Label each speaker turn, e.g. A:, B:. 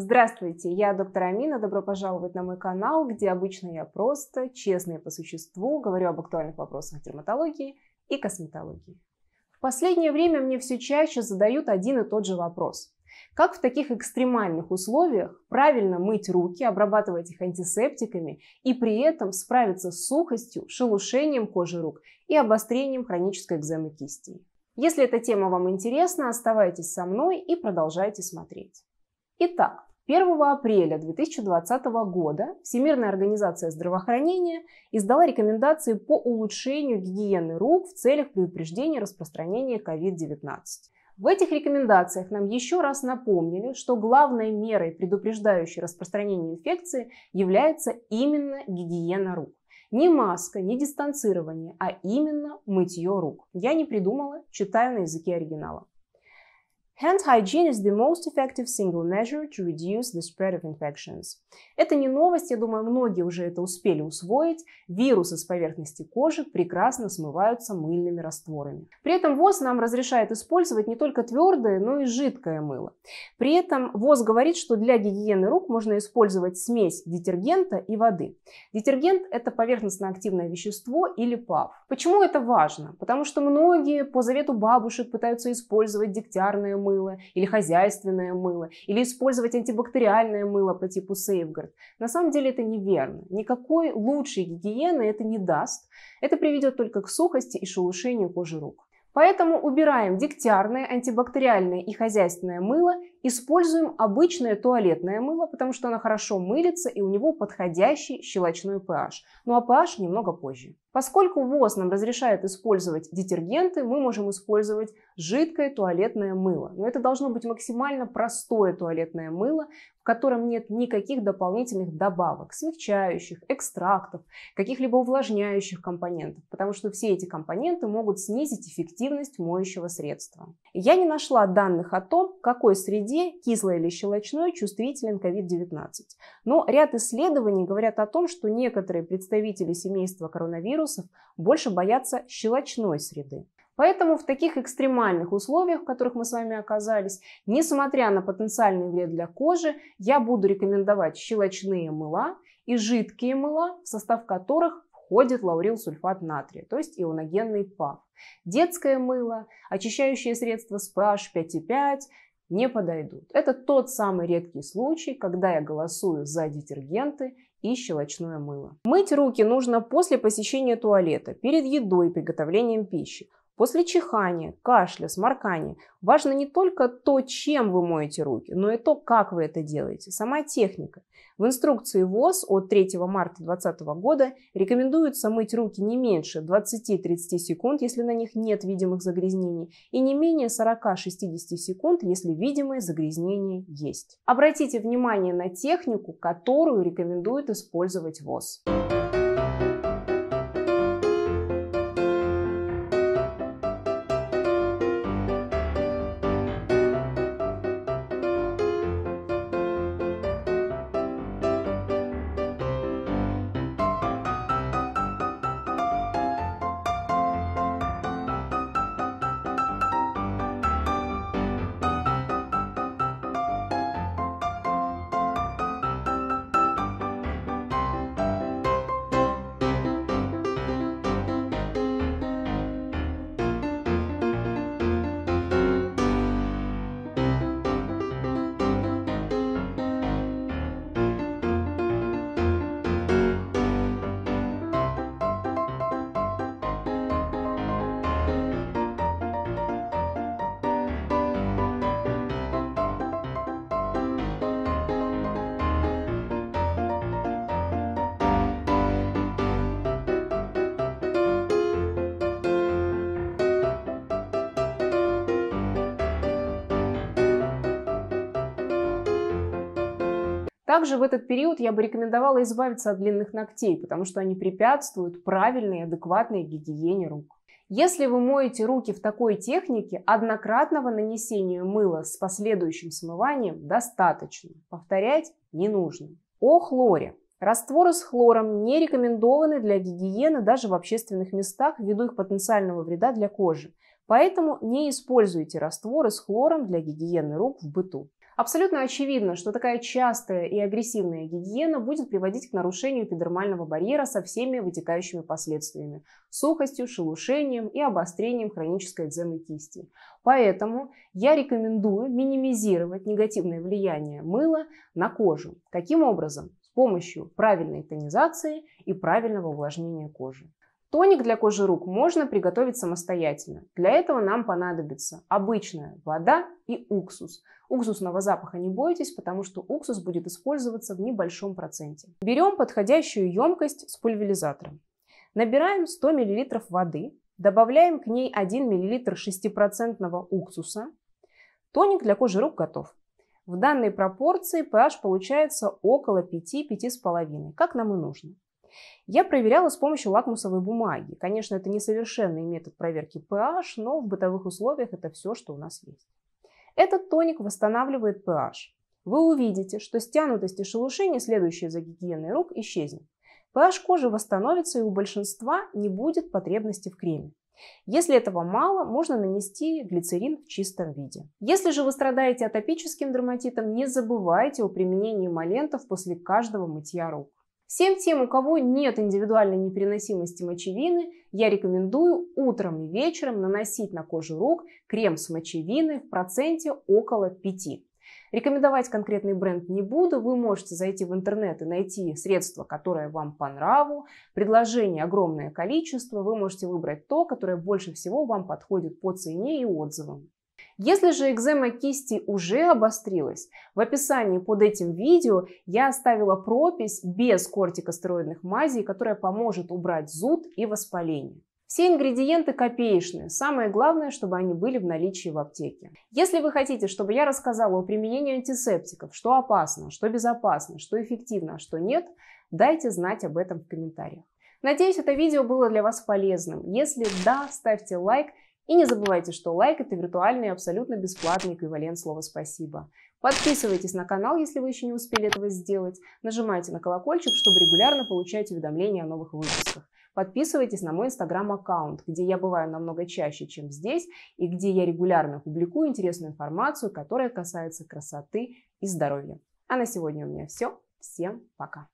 A: Здравствуйте, я доктор Амина, добро пожаловать на мой канал, где обычно я просто, честно и по существу говорю об актуальных вопросах дерматологии и косметологии. В последнее время мне все чаще задают один и тот же вопрос. Как в таких экстремальных условиях правильно мыть руки, обрабатывать их антисептиками и при этом справиться с сухостью, шелушением кожи рук и обострением хронической экземы кистей? Если эта тема вам интересна, оставайтесь со мной и продолжайте смотреть. Итак, 1 апреля 2020 года Всемирная организация здравоохранения издала рекомендации по улучшению гигиены рук в целях предупреждения распространения COVID-19. В этих рекомендациях нам еще раз напомнили, что главной мерой, предупреждающей распространение инфекции, является именно гигиена рук. Не маска, не дистанцирование, а именно мытье рук. Я не придумала, читаю на языке оригинала. Hand hygiene is the most effective single measure to reduce the spread of infections. Это не новость, я думаю, многие уже это успели усвоить. Вирусы с поверхности кожи прекрасно смываются мыльными растворами. При этом ВОЗ нам разрешает использовать не только твердое, но и жидкое мыло. При этом ВОЗ говорит, что для гигиены рук можно использовать смесь детергента и воды. Детергент – это поверхностно-активное вещество или ПАВ. Почему это важно? Потому что многие по завету бабушек пытаются использовать дегтярное мыло, мыло, или хозяйственное мыло, или использовать антибактериальное мыло по типу Safeguard. На самом деле это неверно. Никакой лучшей гигиены это не даст. Это приведет только к сухости и шелушению кожи рук. Поэтому убираем дегтярное, антибактериальное и хозяйственное мыло, используем обычное туалетное мыло, потому что оно хорошо мылится и у него подходящий щелочной pH. Ну а pH немного позже. Поскольку ВОЗ нам разрешает использовать детергенты, мы можем использовать жидкое туалетное мыло. Но это должно быть максимально простое туалетное мыло, котором нет никаких дополнительных добавок, смягчающих, экстрактов, каких-либо увлажняющих компонентов, потому что все эти компоненты могут снизить эффективность моющего средства. Я не нашла данных о том, в какой среде кислой или щелочной чувствителен COVID-19, но ряд исследований говорят о том, что некоторые представители семейства коронавирусов больше боятся щелочной среды. Поэтому в таких экстремальных условиях, в которых мы с вами оказались, несмотря на потенциальный вред для кожи, я буду рекомендовать щелочные мыла и жидкие мыла, в состав которых входит лаурилсульфат натрия, то есть ионогенный ПАВ. Детское мыло, очищающее средство pH 5,5 не подойдут. Это тот самый редкий случай, когда я голосую за детергенты и щелочное мыло. Мыть руки нужно после посещения туалета, перед едой и приготовлением пищи. После чихания, кашля, сморкания важно не только то, чем вы моете руки, но и то, как вы это делаете, сама техника. В инструкции ВОЗ от 3 марта 2020 года рекомендуется мыть руки не меньше 20-30 секунд, если на них нет видимых загрязнений, и не менее 40-60 секунд, если видимые загрязнения есть. Обратите внимание на технику, которую рекомендует использовать ВОЗ. Также в этот период я бы рекомендовала избавиться от длинных ногтей, потому что они препятствуют правильной и адекватной гигиене рук. Если вы моете руки в такой технике, однократного нанесения мыла с последующим смыванием достаточно. Повторять не нужно. О хлоре. Растворы с хлором не рекомендованы для гигиены даже в общественных местах ввиду их потенциального вреда для кожи. Поэтому не используйте растворы с хлором для гигиены рук в быту. Абсолютно очевидно, что такая частая и агрессивная гигиена будет приводить к нарушению эпидермального барьера со всеми вытекающими последствиями – сухостью, шелушением и обострением хронической экземы кисти. Поэтому я рекомендую минимизировать негативное влияние мыла на кожу. Каким образом? С помощью правильной тонизации и правильного увлажнения кожи. Тоник для кожи рук можно приготовить самостоятельно. Для этого нам понадобится обычная вода и уксус. Уксусного запаха не бойтесь, потому что уксус будет использоваться в небольшом проценте. Берем подходящую емкость с пульверизатором. Набираем 100 мл воды, добавляем к ней 1 мл 6% уксуса. Тоник для кожи рук готов. В данной пропорции pH получается около 5-5,5, как нам и нужно. Я проверяла с помощью лакмусовой бумаги. Конечно, это несовершенный метод проверки pH, но в бытовых условиях это все, что у нас есть. Этот тоник восстанавливает pH. Вы увидите, что стянутость и шелушение, следующие за гигиеной рук, исчезнет. pH кожи восстановится и у большинства не будет потребности в креме. Если этого мало, можно нанести глицерин в чистом виде. Если же вы страдаете атопическим дерматитом, не забывайте о применении малентов после каждого мытья рук. Всем тем, у кого нет индивидуальной непереносимости мочевины, я рекомендую утром и вечером наносить на кожу рук крем с мочевиной в проценте около 5. Рекомендовать конкретный бренд не буду. Вы можете зайти в интернет и найти средство, которое вам по нраву. Предложений огромное количество. Вы можете выбрать то, которое больше всего вам подходит по цене и отзывам. Если же экзема кисти уже обострилась, в описании под этим видео я оставила пропись без кортикостероидных мазей, которая поможет убрать зуд и воспаление. Все ингредиенты копеечные. Самое главное, чтобы они были в наличии в аптеке. Если вы хотите, чтобы я рассказала о применении антисептиков, что опасно, что безопасно, что эффективно, а что нет, дайте знать об этом в комментариях. Надеюсь, это видео было для вас полезным. Если да, ставьте лайк и не забывайте, что лайк – это виртуальный и абсолютно бесплатный эквивалент слова «спасибо». Подписывайтесь на канал, если вы еще не успели этого сделать. Нажимайте на колокольчик, чтобы регулярно получать уведомления о новых выпусках. Подписывайтесь на мой инстаграм-аккаунт, где я бываю намного чаще, чем здесь, и где я регулярно публикую интересную информацию, которая касается красоты и здоровья. А на сегодня у меня все. Всем пока!